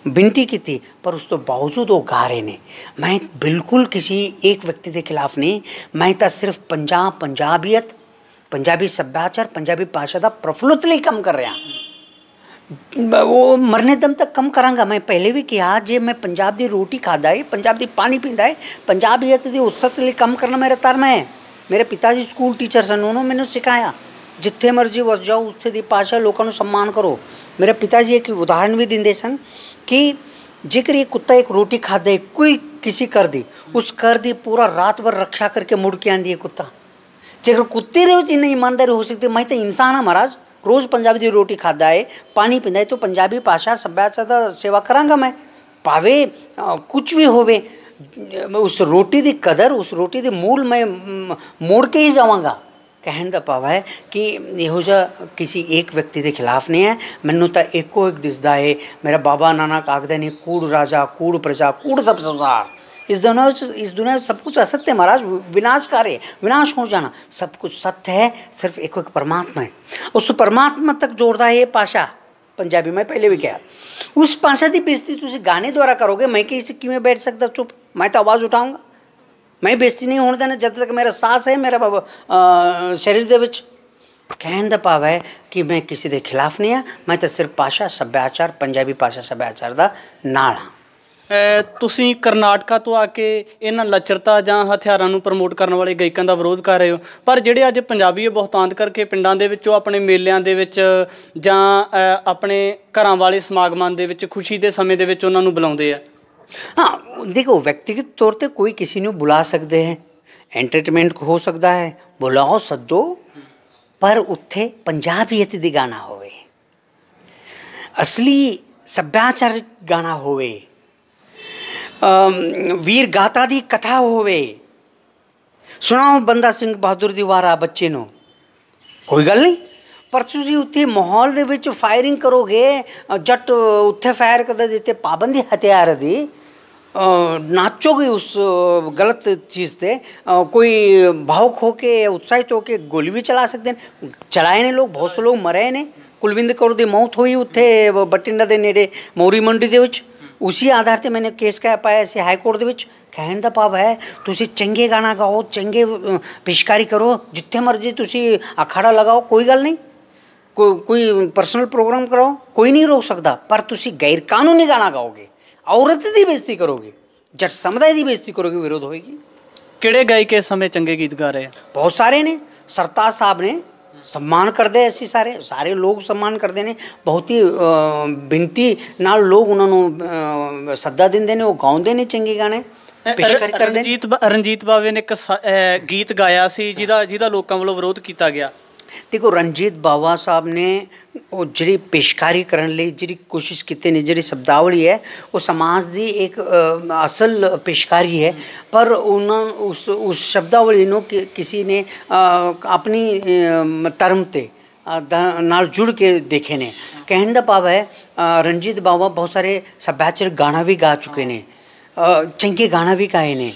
विनती की थी पर उस तो बावजूद वो गा रहे ने मैं बिल्कुल किसी एक व्यक्ति के खिलाफ नहीं मैं तो सिर्फ पंजाब पंजाबियत पंजाबी सभ्याचार पंजाबी भाषा का प्रफुल्लित लिए कम कर रहा वो मरने दम तक कम करांगा मैं पहले भी किया जे मैं पंजाब की रोटी खादा है पंजाब की पानी पींदा है पंजाबियत की उत्सत लिए कम करना मेरा धर्म है मेरे पिताजी स्कूल टीचर सन उन्होंने मैंने सिखाया जिथे मर्जी वस जाओ उत्थे की भाषा लोगों सम्मान करो मेरे पिताजी एक उदाहरण भी दिन सन कि जेकर ये कुत्ता एक रोटी खा दे कोई किसी कर दी उस कर दी पूरा रात भर रक्षा करके मुड़ के आंदी है कुत्ता जेकर कुत्ते दे ईमानदारी हो सकती मैं तो इंसान हाँ महाराज रोज़ पंजाबी दी रोटी खाता है पानी पीता है तो पंजाबी भाषा सभ्याचार का सेवा करांगा मैं पावे कुछ भी हो उस रोटी की कदर उस रोटी के मूल मैं मोड़ के ही जावांगा कहन का भाव है कि योजा किसी एक व्यक्ति के खिलाफ नहीं है मैनू तो एको एक दिसदा है मेरा बाबा ਬਾਬਾ ਨਾਨਕ ਆਖਦੇ कूड़ राजा कूड़ प्रजा कूड़ सब संसार इस दुनिया इस दुनिया में सब कुछ असत्य है महाराज विनाश कार्य विनाश हो जाना सब कुछ सत्य है सिर्फ एक एक परमात्मा है उस परमात्मा तक जोड़ता है ये पाशा पंजाबी में पहले भी क्या उस पाशा की बेजती तुझे गाने द्वारा करोगे मैं किसी क्यों बैठ सकता चुप मैं तो आवाज़ उठाऊंगा ਮੈਂ ਬੇਇੱਜ਼ਤੀ ਨਹੀਂ ਹੋਣ ਦੇਣਾ ਜਦ ਤੱਕ ਮੇਰਾ ਸਾਹ ਹੈ ਮੇਰਾ ਬਾਬਾ ਸਰੀਰ ਦੇ ਵਿੱਚ ਕਹਿਣ ਦਾ ਭਾਵ ਹੈ ਕਿ ਮੈਂ ਕਿਸੇ ਦੇ ਖਿਲਾਫ ਨਹੀਂ ਆ ਮੈਂ ਤਾਂ ਸਿਰਫ ਪਾਸ਼ਾ ਸੱਭਿਆਚਾਰ ਪੰਜਾਬੀ ਪਾਸ਼ਾ ਸੱਭਿਆਚਾਰ ਦਾ ਨਾਲ ਹਾਂ ਤੁਸੀਂ ਕਰਨਾਟਕਾ ਤੋਂ ਆ ਕੇ ਇਹਨਾਂ ਲਚਰਤਾ ਜਾਂ ਹਥਿਆਰਾਂ ਨੂੰ ਪ੍ਰਮੋਟ ਕਰਨ ਵਾਲੇ ਗਾਇਕਾਂ ਦਾ ਵਿਰੋਧ ਕਰ ਰਹੇ ਹੋ ਪਰ ਜਿਹੜੇ ਅੱਜ ਪੰਜਾਬੀ ਬਹੁਤਾਂਤ ਕਰਕੇ ਪਿੰਡਾਂ ਦੇ ਵਿੱਚੋਂ ਆਪਣੇ ਮੇਲਿਆਂ ਦੇ ਵਿੱਚ ਜਾਂ ਆਪਣੇ ਘਰਾਂ ਵਾਲੇ ਸਮਾਗਮਾਂ ਦੇ ਵਿੱਚ ਖੁਸ਼ੀ ਦੇ ਸਮੇਂ ਦੇ ਵਿੱਚ ਉਹਨਾਂ ਨੂੰ ਬੁਲਾਉਂਦੇ ਆ हाँ देखो व्यक्तिगत तौर पर कोई किसी ने बुला सकते हैं एंटरटेनमेंट हो सकता है बुलाओ सदो पर उत्थे पंजाबियत दी गाना होवे असली सभ्याचार गाना होवे वीर गाता दी कथा होवे सुनाओ बंदा सिंह बहादुर दी वारा बच्चे नो कोई गल नहीं ਪਰ ਤੁਸੀਂ ਉੱਥੇ ਮਾਹੌਲ ਦੇ ਵਿੱਚ ਫਾਇਰਿੰਗ ਕਰੋਗੇ ਜੱਟ ਉੱਥੇ ਫਾਇਰ ਕਰਦੇ ਜਿੱਥੇ ਪਾਬੰਦੀ ਹਥਿਆਰ ਦੀ नाचोगे उस गलत चीज़ से कोई भावुक होके उत्साहित होके गोली भी चला सकते हैं चलाए ने लोग बहुत से लोग मरे ने कुलविंद कौर की मौत हुई उत्थे बठिंडा के नेड़े ਮੌਰੀ ਮੰਡੀ ਦੇ ਵਿੱਚ ਉਸੇ ਆਧਾਰ ਤੇ ਮੈਨੇ ਕੇਸ ਕਾ ਪਾਇਆ ਸੀ ਹਾਈ ਕੋਰਟ ਦੇ ਵਿੱਚ ਕਹਿਣ ਦਾ ਭਾਵ ਹੈ ਤੁਸੀਂ ਚੰਗੇ ਗਾਣਾ ਗਾਓ ਚੰਗੇ ਪੇਸ਼ਕਾਰੀ ਕਰੋ ਜਿੱਥੇ ਮਰਜ਼ੀ ਤੁਸੀਂ ਅਖਾੜਾ ਲਗਾਓ ਕੋਈ ਗੱਲ ਨਹੀਂ ਕੋਈ ਕੋਈ ਪਰਸਨਲ ਪ੍ਰੋਗਰਾਮ ਕਰਾਓ ਕੋਈ ਨਹੀਂ ਰੋਕ ਸਕਦਾ ਪਰ ਤੁਸੀਂ ਗੈਰ ਕਾਨੂੰਨੀ ਗਾਣਾ ਗਾਓਗੇ ਔਰਤ ਦੀ ਬੇਇੱਜ਼ਤੀ ਕਰੋਗੇ ਜੱਟ ਸਮੁਦਾਇ ਦੀ ਬੇਇੱਜ਼ਤੀ ਕਰੋਗੇ ਵਿਰੋਧ ਹੋਏਗੀ ਕਿਹੜੇ ਗਾਇਕ ਸਮੇਂ ਚੰਗੇ ਗੀਤ ਗਾ ਰਹੇ ਬਹੁਤ ਸਾਰੇ ਨੇ ਸਰਤਾ ਸਾਹਿਬ ਨੇ ਸਨਮਾਨ ਕਰਦੇ ਅਸੀਂ ਸਾਰੇ ਸਾਰੇ ਲੋਕ ਸਨਮਾਨ ਕਰਦੇ ਨੇ ਬਹੁਤ ਹੀ ਬਿੰਤੀ ਨਾਲ ਲੋਕ ਉਹਨਾਂ ਨੂੰ ਸੱਦਾ ਦਿੰਦੇ ਨੇ ਉਹ ਗਾਉਂਦੇ ਨੇ ਚੰਗੇ ਗਾਣੇ ਰਣਜੀਤ ਰਣਜੀਤ ਬਾਵੇ ਨੇ ਇੱਕ ਗੀਤ ਗਾਇਆ ਸੀ ਜਿਹਦਾ ਜਿਹਦਾ ਲੋਕਾਂ ਵੱਲੋਂ ਵਿਰੋਧ ਕੀਤਾ ਗਿਆ देखो रंजीत बाबा साहब ने ਉਹ ਜਿਹੜੀ ਪੇਸ਼ਕਾਰੀ ਕਰਨ ਲਈ ਜਿਹੜੀ ਕੋਸ਼ਿਸ਼ ਕੀਤੀ ਨੇ ਜਿਹੜੀ ਸ਼ਬਦਾਵਲੀ ਹੈ ਉਹ ਸਮਾਜ ਦੀ ਇੱਕ ਅਸਲ ਪੇਸ਼ਕਾਰੀ ਹੈ ਪਰ ਉਹਨਾਂ ਉਸ ਉਸ ਸ਼ਬਦਾਵਲੀ ਨੂੰ ਕਿਸੇ ਨੇ ਆਪਣੀ ਧਰਮ ਤੇ ਨਾਲ ਜੁੜ ਕੇ ਦੇਖੇ ਨੇ ਕਹਿਣ ਦਾ ਭਾਵ ਹੈ ਰਣਜੀਤ ਬਾਵਾ ਬਹੁਤ ਸਾਰੇ ਸੱਭਿਆਚਾਰ ਗਾਣਾ ਵੀ ਗਾ ਚੁੱਕੇ ਨੇ ਚੰਗੇ ਗਾਣਾ ਵੀ ਗਾਏ ਨੇ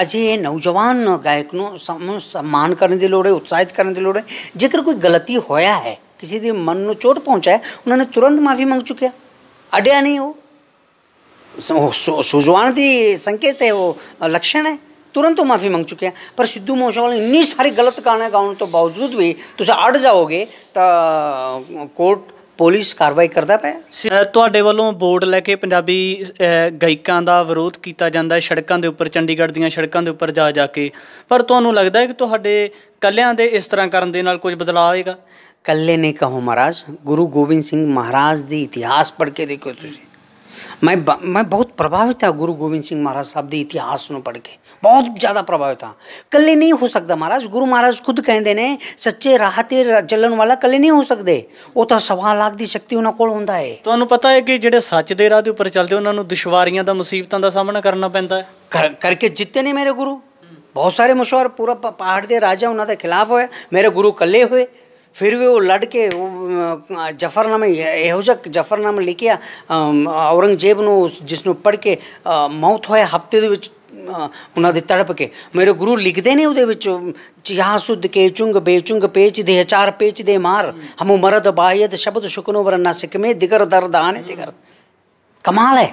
આજે એ નવજવાન ગાયકનું સન્માન ਕਰਨ ਦੇ ਲੋੜੇ ਉਤਸ਼ਾਹਿਤ ਕਰਨ ਦੇ ਲੋੜੇ ਜੇਕਰ ਕੋਈ ਗਲਤੀ ਹੋਇਆ ਹੈ ਕਿਸੇ ਦੇ ਮਨ ਨੂੰ ਚੋਟ ਪਹੁੰਚਾਇਆ ਉਹਨਾਂ ਨੇ ਤੁਰੰਤ ਮਾਫੀ ਮੰਗ ਚੁੱਕਿਆ ਅੜਿਆ ਨਹੀਂ ਉਹ सुजवान थी संकेत है वो लक्षण है तुरंत तो माफ़ी मांग चुके हैं पर सिद्धू मूसेवाला इतनी सारी गलत गाने गाने तो बावजूद भी तुझे अड़ जाओगे तो कोर्ट ਪੁਲਿਸ ਕਾਰਵਾਈ ਕਰਦਾ ਪਿਆ ਤੁਹਾਡੇ ਵੱਲੋਂ ਬੋਰਡ ਲੈ ਕੇ ਪੰਜਾਬੀ ਗਾਇਕਾਂ ਦਾ ਵਿਰੋਧ ਕੀਤਾ ਜਾਂਦਾ ਹੈ ਸੜਕਾਂ ਦੇ ਉੱਪਰ ਚੰਡੀਗੜ੍ਹ ਦੀਆਂ ਸੜਕਾਂ ਦੇ ਉੱਪਰ ਜਾ ਜਾ ਕੇ ਪਰ ਤੁਹਾਨੂੰ ਲੱਗਦਾ ਹੈ ਕਿ ਤੁਹਾਡੇ ਕੱਲਿਆਂ ਦੇ ਇਸ ਤਰ੍ਹਾਂ ਕਰਨ ਦੇ ਨਾਲ ਕੁਝ ਬਦਲਾਅ ਆਏਗਾ ਕੱਲੇ ਨੇ ਕਹੋ ਮਹਾਰਾਜ ਗੁਰੂ ਗੋਬਿੰਦ ਸਿੰਘ ਮਹਾਰਾਜ ਦੀ ਇਤਿਹਾਸ ਪੜ੍ਹ ਕੇ ਦੇਖੋ ਤੁਸੀਂ ਮੈਂ ਮੈਂ ਬਹੁਤ ਪ੍ਰਭਾਵਿਤ ਹਾਂ ਗੁਰੂ ਗੋਬਿੰਦ ਸਿੰਘ ਮਹਾਰਾਜ ਸਾਹਿਬ ਦੇ ਇਤਿਹਾਸ ਨੂੰ ਪੜ੍ਹ ਕੇ ਬਹੁਤ ਜ਼ਿਆਦਾ ਪ੍ਰਭਾਵਿਤ ਹਾਂ ਕੱਲੇ ਨਹੀਂ ਹੋ ਸਕਦਾ ਮਹਾਰਾਜ ਗੁਰੂ ਮਹਾਰਾਜ ਖੁਦ ਕਹਿੰਦੇ ਨੇ ਸੱਚੇ ਰਾਹ ਤੇ ਚੱਲਣ ਵਾਲਾ ਕੱਲੇ ਨਹੀਂ ਹੋ ਸਕਦੇ ਉਹ ਤਾਂ ਸਵਾ ਲੱਖ ਦੀ ਸ਼ਕਤੀ ਉਹਨਾਂ ਕੋਲ ਹੁੰਦਾ ਹੈ ਤੁਹਾਨੂੰ ਪਤਾ ਹੈ ਕਿ ਜਿਹੜੇ ਸੱਚ ਦੇ ਰਾਹ ਦੇ ਉੱਪਰ ਚੱਲਦੇ ਉਹਨਾਂ ਨੂੰ ਦੁਸ਼ਵਾਰੀਆਂ ਦਾ ਮੁਸੀਬਤਾਂ ਦਾ ਸਾਹਮਣਾ ਕਰਨਾ ਪੈਂਦਾ ਹੈ ਕਰਕੇ ਜਿੱਤੇ ਨੇ ਮੇਰੇ ਗੁਰੂ ਬਹੁਤ ਸਾਰੇ ਮਸ਼ਵਰ ਪੂਰਾ ਪਹਾੜ ਦੇ ਰਾਜਾ ਉਹਨਾਂ ਦੇ ਖਿਲਾਫ ਹੋਏ ਮੇਰੇ ਗੁਰੂ ਕੱਲੇ ਹੋਏ ਫਿਰ ਵੀ ਉਹ ਲੜ ਕੇ ਜਫਰਨਾਮਾ ਇਹੋ ਜਿਹਾ ਜਫਰਨਾਮਾ ਲਿਖਿਆ ਔਰੰਗਜ਼ੇਬ ਨੂੰ ਜਿਸ ਨੂੰ ਪੜ ਕੇ ਮੌਤ ਹੋਇਆ ਹਫਤੇ ਦੇ ਵਿੱਚ ਉਹਨਾਂ ਦੀ ਤੜਪ ਕੇ ਮੇਰੇ ਗੁਰੂ ਲਿਖਦੇ ਨੇ ਉਹਦੇ ਵਿੱਚ ਜਿਹਾ ਸੁਧ ਕੇ ਚੁੰਗ ਬੇਚੁੰਗ ਪੇਚ ਦੇ ਚਾਰ ਪੇਚ ਦੇ ਮਾਰ ਹਮੂ ਮਰਦ ਬਾਇਦ ਸ਼ਬਦ ਸ਼ੁਕਨੋ ਵਰਨਾ ਸਿਕਮੇ ਦਿਗਰ ਦਰਦਾਨ ਦਿਗਰ ਕਮਾਲ ਹੈ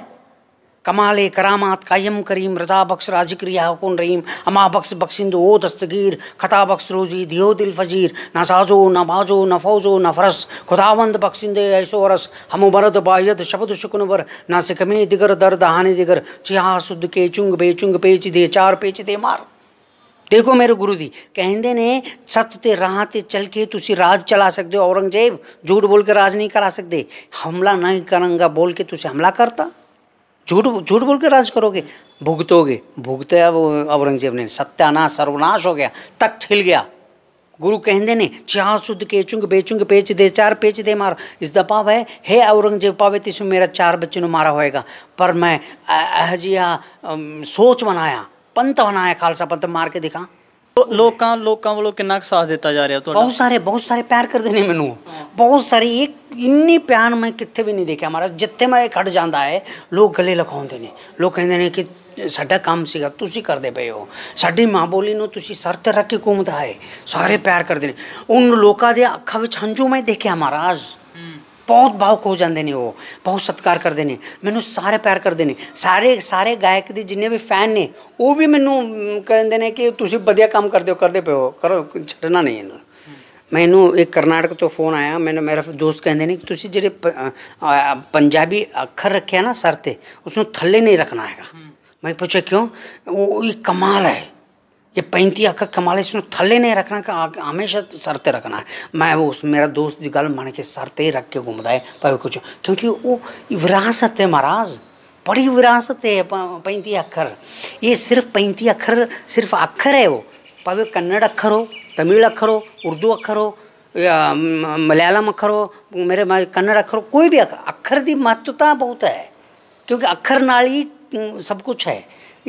कमाले करामात कायम करीम रजा बख्श राजक्रिया हकुन रहीम अमा बख्श बख्शिंद ओ दस्तगीर खता बख्श रोजी दियो दिल फजीर ना साजो ना बाजो न फौजो न फरस खुदावंद बख्शिंद ऐसो रस हम बरद बायद शब्द शुकन वर ना सिकमे दिगर दर्द हानि दिगर चिहा सुद के चुंग बेचुंग पेच दे चार पेच दे मार देखो मेरे गुरु जी कहेंदे ने सच ते राह ते चल के तुसी राज चला सकते हो औरंगजेब झूठ बोल के राज नहीं करा सकते हमला नहीं करंगा बोल के तुझे हमला करता झूठ झूठ बोल के राज करोगे भुगतोगे भुगते अब औरंगजेब ने सत्यानाश सर्वनाश हो गया तक छिल गया गुरु कहते ने चाह शुद्ध के चुंग बेचुंग पेच दे चार पेच दे मार इस दफा है हे औरंगजेब पावे तीस मेरा चार बच्चे ने मारा होएगा पर मैं अहजिया सोच बनाया पंथ बनाया खालसा पंथ मार के दिखा ਲੋਕਾਂ ਲੋਕਾਂ ਵੱਲੋਂ ਕਿੰਨਾ ਕੁ ਸਾਥ ਦਿੱਤਾ ਜਾ ਰਿਹਾ ਤੁਹਾਡਾ ਬਹੁਤ ਸਾਰੇ ਬਹੁਤ ਸਾਰੇ ਪਿਆਰ ਕਰਦੇ ਨੇ ਮੈਨੂੰ ਬਹੁਤ ਸਾਰੇ ਇੱਕ ਇੰਨੀ ਪਿਆਰ ਮੈਂ ਕਿੱਥੇ ਵੀ ਨਹੀਂ ਦੇਖਿਆ ਮਹਾਰਾਜ ਜਿੱਥੇ ਮੈਂ ਖੜ ਜਾਂਦਾ ਹੈ ਲੋਕ ਗੱਲੇ ਲਖਾਉਂਦੇ ਨੇ ਲੋਕ ਕਹਿੰਦੇ ਨੇ ਕਿ ਸਾਡਾ ਕੰਮ ਸੀਗਾ ਤੁਸੀਂ ਕਰਦੇ ਪਏ ਹੋ ਸਾਡੀ ਮਾਂ ਬੋਲੀ ਨੂੰ ਤੁਸੀਂ ਸਰ ਤੇ ਰੱਖ ਕੇ ਘੁੰਮਦਾ ਹੈ ਸਾਰੇ ਪਿਆਰ ਕਰਦੇ ਨੇ ਉਹਨਾਂ ਲੋਕਾਂ ਦੇ ਅੱਖਾਂ ਵਿੱਚ ਹੰਝੂ ਮੈਂ ਦੇਖਿਆ ਮਹਾਰਾਜ ਬਹੁਤ ਭਾਵੁਕ ਹੋ ਜਾਂਦੇ ਨੇ ਉਹ ਬਹੁਤ ਸਤਿਕਾਰ ਕਰਦੇ ਨੇ ਮੈਨੂੰ ਸਾਰੇ ਪਿਆਰ ਕਰਦੇ ਨੇ ਸਾਰੇ ਸਾਰੇ ਗਾਇਕ ਦੇ ਜਿੰਨੇ ਵੀ ਫੈਨ ਨੇ ਉਹ ਵੀ ਮੈਨੂੰ ਕਹਿੰਦੇ ਨੇ ਕਿ ਤੁਸੀਂ ਵਧੀਆ ਕੰਮ ਕਰਦੇ ਹੋ ਕਰਦੇ ਪਿਓ ਕਰੋ ਛੱਡਣਾ ਨਹੀਂ ਇਹਨੂੰ ਮੈਨੂੰ ਇੱਕ ਕਰਨਾਟਕ ਤੋਂ ਫੋਨ ਆਇਆ ਮੈਨੂੰ ਮੇਰਾ ਦੋਸਤ ਕਹਿੰਦੇ ਨੇ ਕਿ ਤੁਸੀਂ ਜਿਹੜੇ ਪੰਜਾਬੀ ਅੱਖਰ ਰੱਖਿਆ ਨਾ ਸਰ ਤੇ ਉਸ ਨੂੰ ਥੱਲੇ ਨਹੀਂ ਰੱਖਣਾ ਹੈਗਾ ਮੈਂ ਪੁੱਛਿਆ ਕਿਉਂ ਉਹ ਇਹ ਕਮਾਲ ਹੈ ये पैंती आकर कमाल इसमें थल्ले नहीं रखना का हमेशा सरते रखना है मैं वो उस मेरा दोस्त जी गल मन के सरते ही रख के घूमता है पर कुछ क्योंकि वो विरासत है महाराज बड़ी विरासत है पैंती अखर ये सिर्फ पैंती अखर सिर्फ अखर है वो पावे कन्नड़ अखर हो तमिल अखर हो उर्दू अखर हो मलयालम अखर हो मेरे कन्नड़ अखर हो कोई भी अखर अखर की महत्वता बहुत है क्योंकि अखर नाल ही ਸਭ ਕੁਝ ਹੈ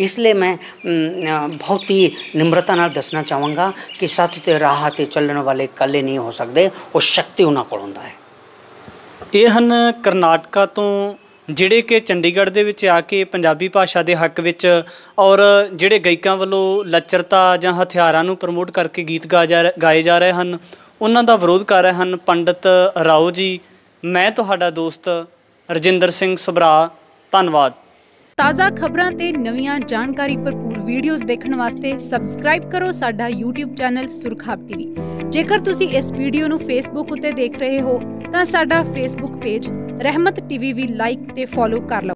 ਇਸ ਲਈ ਮੈਂ ਬਹੁਤ ਹੀ ਨਿਮਰਤਾ ਨਾਲ ਦੱਸਣਾ ਚਾਹਾਂਗਾ ਕਿ ਸੱਚ ਤੇ ਰਾਹ ਤੇ ਚੱਲਣ ਵਾਲੇ ਕੱਲੇ ਨਹੀਂ ਹੋ ਸਕਦੇ ਉਹ ਸ਼ਕਤੀ ਉਹਨਾਂ ਕੋਲ ਹੁੰਦਾ ਹੈ ਇਹ ਹਨ ਕਰਨਾਟਕਾ ਤੋਂ ਜਿਹੜੇ ਕਿ ਚੰਡੀਗੜ੍ਹ ਦੇ ਵਿੱਚ ਆ ਕੇ ਪੰਜਾਬੀ ਭਾਸ਼ਾ ਦੇ ਹੱਕ ਵਿੱਚ ਔਰ ਜਿਹੜੇ ਗਾਇਕਾਂ ਵੱਲੋਂ ਲੱਚਰਤਾ ਜਾਂ ਹਥਿਆਰਾਂ ਨੂੰ ਪ੍ਰਮੋਟ ਕਰਕੇ ਗੀਤ ਗਾਏ ਜਾ ਰਹੇ ਹਨ ਉਹਨਾਂ ਦਾ ਵਿਰੋਧ ਕਰ ਰਹੇ ਹਨ ਪੰਡਤ ਰਾਓ ਜੀ ਮੈਂ ਤੁਹਾਡਾ ਦੋਸਤ ਰਜਿੰਦਰ ਸਿੰਘ ਸਭਰਾ ਧੰਨਵਾਦ ਤਾਜ਼ਾ ਖਬਰਾਂ ਤੇ ਨਵੀਆਂ ਜਾਣਕਾਰੀ ਭਰਪੂਰ ਵੀਡੀਓਜ਼ ਦੇਖਣ ਵਾਸਤੇ ਸਬਸਕ੍ਰਾਈਬ ਕਰੋ ਸਾਡਾ YouTube ਚੈਨਲ ਸੁਰਖਾਬ ਟੀਵੀ ਜੇਕਰ ਤੁਸੀਂ ਇਸ ਵੀਡੀਓ ਨੂੰ Facebook ਉੱਤੇ ਦੇਖ ਰਹੇ ਹੋ ਤਾਂ ਸਾਡਾ Facebook ਪੇਜ ਰਹਿਮਤ ਟੀਵੀ ਵੀ ਲਾਈਕ ਤੇ ਫੋਲੋ ਕਰ ਲਓ